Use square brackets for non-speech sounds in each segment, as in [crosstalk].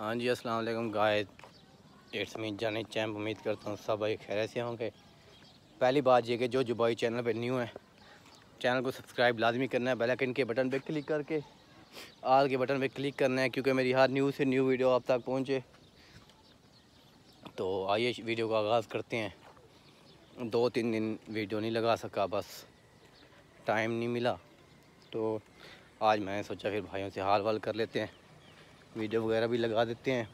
हाँ जी अस्सलाम वालेकुम गाय इट्स मी जाने चैम्प उम्मीद करता हूँ सब भाई खैर से होंगे पहली बात ये कि जो जुबाई चैनल पे न्यू है चैनल को सब्सक्राइब लाजमी करना है बेलाइकन के बटन पे क्लिक करके आल के बटन पे क्लिक करना है क्योंकि मेरी हर न्यू से न्यू वीडियो आप तक पहुँचे तो आइए वीडियो का आगाज़ करते हैं दो तीन दिन वीडियो नहीं लगा सका बस टाइम नहीं मिला तो आज मैंने सोचा फिर भाइयों से हाल वाल कर लेते हैं वीडियो वगैरह भी लगा देते हैं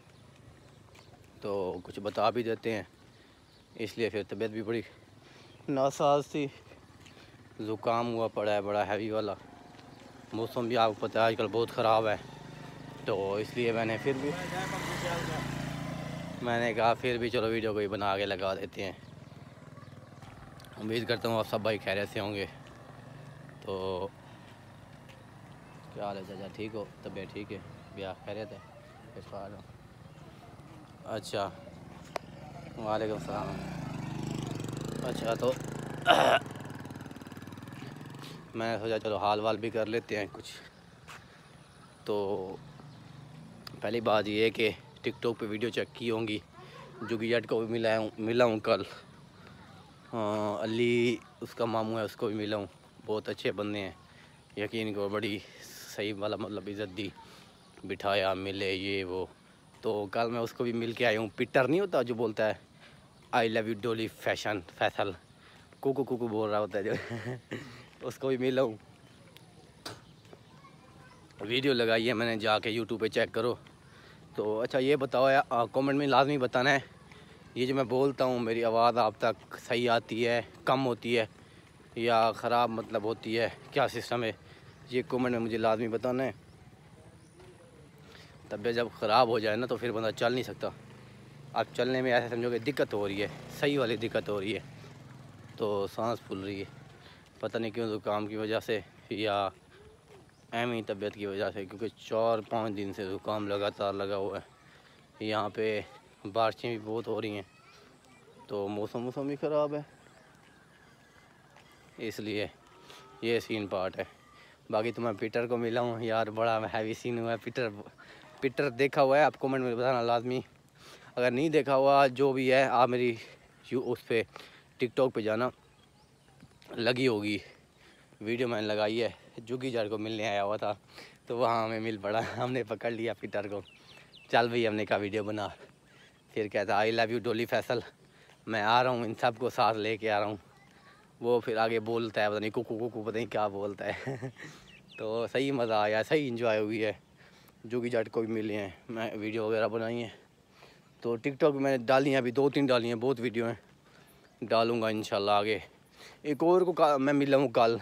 तो कुछ बता भी देते हैं इसलिए फिर तबीयत भी बड़ी नासाज थी ज़ुकाम हुआ पड़ा है बड़ा हैवी वाला मौसम भी आपको पता है आजकल बहुत ख़राब है तो इसलिए मैंने फिर भी मैंने कहा फिर भी चलो वीडियो कोई बना के लगा देते हैं उम्मीद करता हूँ आप सब भाई खैर से होंगे तो क्या हाल है चाचा ठीक हो तबीयत ठीक है भैया खैरियत है अच्छा वालेकुम सलाम अच्छा तो [coughs] मैंने सोचा चलो हाल वाल भी कर लेते हैं कुछ तो पहली बात ये है कि टिकटॉक पे वीडियो चेक की होंगी जुगी जट को भी मिला हूँ मिला हूँ कल आ, हाँ, अली उसका मामू है उसको भी मिला हूँ बहुत अच्छे बंदे हैं यकीन को बड़ी सही वाला मतलब इज़्ज़त दी बिठाया मिले ये वो तो कल मैं उसको भी मिल के आया हूँ पिटर नहीं होता जो बोलता है आई लव यू डोली फैशन फैसल कुकू कुकू बोल रहा होता है जो [laughs] उसको भी मिला हूँ वीडियो लगाई है मैंने जाके यूट्यूब पे चेक करो तो अच्छा ये बताओ यार कमेंट में लाजमी बताना है ये जो मैं बोलता हूँ मेरी आवाज़ आप तक सही आती है कम होती है या ख़राब मतलब होती है क्या सिस्टम है ये कमेंट में मुझे लाजमी बताना है तबीयत जब ख़राब हो जाए ना तो फिर बंदा चल नहीं सकता अब चलने में ऐसे समझो कि दिक्कत हो रही है सही वाली दिक्कत हो रही है तो सांस फूल रही है पता नहीं क्यों ज़ुकाम तो की वजह से या एम ही तबीयत की वजह से क्योंकि चार पाँच दिन से ज़ुकाम तो लगातार लगा हुआ है यहाँ पे बारिशें भी बहुत हो रही हैं तो मौसम मौसम भी ख़राब है इसलिए ये सीन पार्ट है बाकी तो मैं पीटर को मिला हूँ यार बड़ा हैवी सीन हुआ है पीटर पिटर देखा हुआ है आप कमेंट में बताना लाजमी अगर नहीं देखा हुआ जो भी है आप मेरी यू उस पर टिकटॉक पे जाना लगी होगी वीडियो मैंने लगाई है जुगी जड़ को मिलने आया हुआ था तो वहाँ हमें मिल पड़ा [laughs] हमने पकड़ लिया पिटर को चल भाई हमने कहा वीडियो बना फिर कहता आई लव यू डोली फैसल मैं आ रहा हूँ इन सब को साथ ले आ रहा हूँ वो फिर आगे बोलता है पता नहीं कुकू कुकू पता नहीं क्या बोलता है [laughs] तो सही मज़ा आया सही इंजॉय हुई है कि जाट को भी मिले हैं मैं वीडियो वगैरह बनाई हैं तो टिकटॉक मैंने डाली हैं अभी दो तीन डाली हैं बहुत वीडियो हैं डालूंगा इन आगे एक और को मैं मिला हूँ कल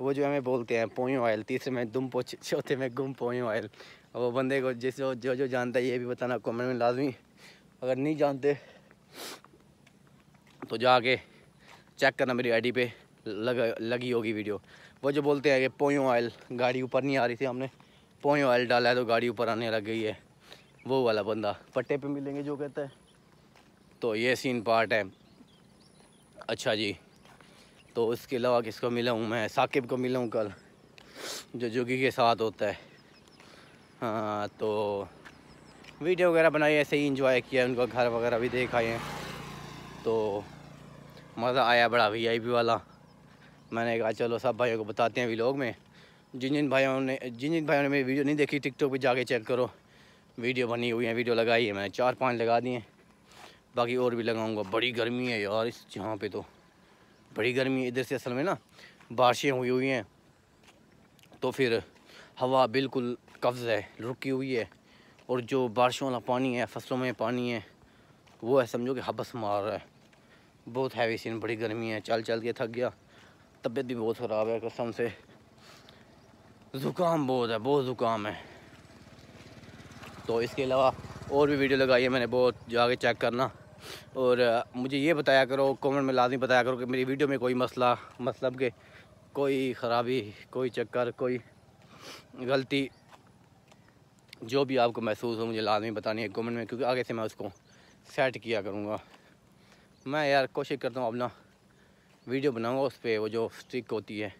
वो जो हमें बोलते हैं पोयो ऑयल तीसरे में दुम पोच चौथे में गुम पोयो ऑयल वो बंदे को जिस जो जो, जो जानता है ये भी बताना कमेंट में लाजमी अगर नहीं जानते तो जाके चेक करना मेरी आईडी पे लग लगी होगी वीडियो वो जो बोलते हैं कि पोयो ऑयल गाड़ी ऊपर नहीं आ रही थी हमने पोई ऑयल डाला है तो गाड़ी ऊपर आने लग गई है वो वाला बंदा पट्टे पे मिलेंगे जो कहता है तो ये सीन पार्ट है अच्छा जी तो उसके अलावा किसको मिला हूँ मैं साकिब को मिला हूँ कल जो जोगी के साथ होता है हाँ तो वीडियो वगैरह बनाई ऐसे ही इंजॉय किया उनका घर वगैरह भी देख आए हैं तो मज़ा आया बड़ा वी आई पी वाला मैंने कहा चलो सब भाइयों को बताते हैं व्लॉग में जिन जिन भाइयों ने जिन जिन भाइयों ने मेरी वीडियो नहीं देखी टिकटॉक पे जाके चेक करो वीडियो बनी हुई है वीडियो लगाई है मैंने चार पांच लगा दिए बाकी और भी लगाऊंगा बड़ी गर्मी है यार इस यहाँ पे तो बड़ी गर्मी है इधर से असल में ना बारिशें हुई हुई हैं तो फिर हवा बिल्कुल कब्ज़ है रुकी हुई है और जो बारिशों वाला पानी है फसलों में पानी है वो है समझो कि हबस मार रहा है बहुत हैवी सीन बड़ी गर्मी है चल चल के थक गया तबीयत भी बहुत ख़राब है कसम से ज़ुकाम बहुत है बहुत ज़ुकाम है तो इसके अलावा और भी वीडियो लगाई है मैंने बहुत जाके चेक करना और मुझे ये बताया करो कमेंट में लाजमी बताया करो कि मेरी वीडियो में कोई मसला मतलब के कोई ख़राबी कोई चक्कर कोई गलती जो भी आपको महसूस हो मुझे लाजमी बतानी है कमेंट में क्योंकि आगे से मैं उसको सेट किया करूँगा मैं यार कोशिश करता हूँ अपना वीडियो बनाऊँगा उस पर वो जो स्टिक होती है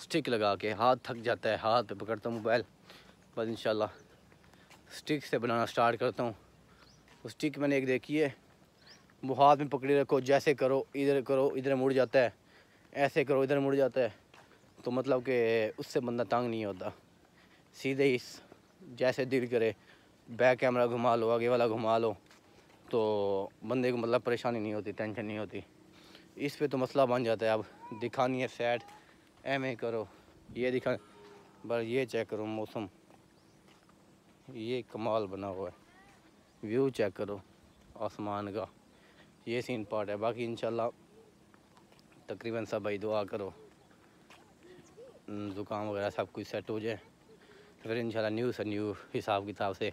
स्टिक लगा के हाथ थक जाता है हाथ पे पकड़ता हूँ मोबाइल बस इन स्टिक से बनाना स्टार्ट करता हूँ उस स्टिक मैंने एक देखी है वो हाथ में पकड़े रखो जैसे करो इधर करो इधर मुड़ जाता है ऐसे करो इधर मुड़ जाता है तो मतलब कि उससे बंदा तंग नहीं होता सीधे ही जैसे दिल करे बैक कैमरा घुमा लो आगे वाला घुमा लो तो बंदे को मतलब परेशानी नहीं होती टेंशन नहीं होती इस पे तो मसला बन जाता है अब दिखानी है सैड एम करो ये दिखा बस ये चेक करो मौसम ये कमाल बना हुआ है व्यू चेक करो आसमान का ये सीन पार्ट है बाकी इंशाल्लाह तकरीबन सब भाई दुआ करो ज़ुकाम वगैरह सब कुछ सेट हो जाए फिर इंशाल्लाह न्यू से न्यू हिसाब किताब से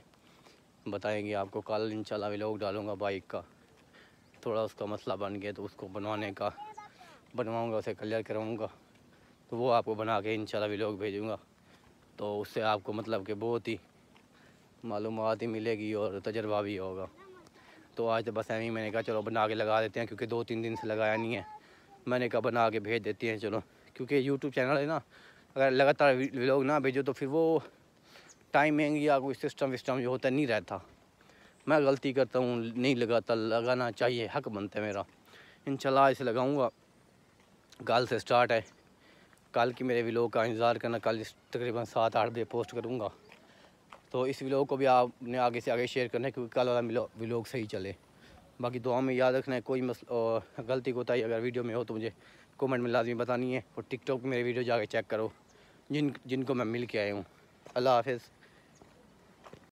बताएंगे आपको कल इंशाल्लाह व्लॉग डालूंगा बाइक का थोड़ा उसका मसला बन गया तो उसको बनवाने का बनवाऊंगा उसे क्लियर कराऊंगा तो वो आपको बना के इन व्लॉग भेजूँगा तो उससे आपको मतलब कि बहुत ही मालूम ही मिलेगी और तजर्बा भी होगा तो आज तो बस ऐसे ही मैंने कहा चलो बना के लगा देते हैं क्योंकि दो तीन दिन से लगाया नहीं है मैंने कहा बना के भेज देते हैं चलो क्योंकि यूट्यूब चैनल है ना अगर लगातार व्लॉग ना भेजो तो फिर वो टाइमिंग या कोई सिस्टम विस्टम जो होता नहीं रहता मैं गलती करता हूँ नहीं लगाता लगाना चाहिए हक बनता है मेरा इन आज से लगाऊँगा गाल से स्टार्ट है कल की मेरे व्लॉग का इंतज़ार करना कल तकरीबन सात आठ बजे पोस्ट करूँगा तो इस व्लॉग को भी आपने आगे से आगे शेयर करना है क्योंकि कल वाला व्लॉग सही चले बाकी दुआ में याद रखना है कोई मसल गलती कोताही अगर वीडियो में हो तो मुझे कमेंट में लाजमी बतानी है और टिकटॉक पे मेरे वीडियो जाके चेक करो जिन जिनको मैं मिल के आया हूँ अल्लाह हाफिज़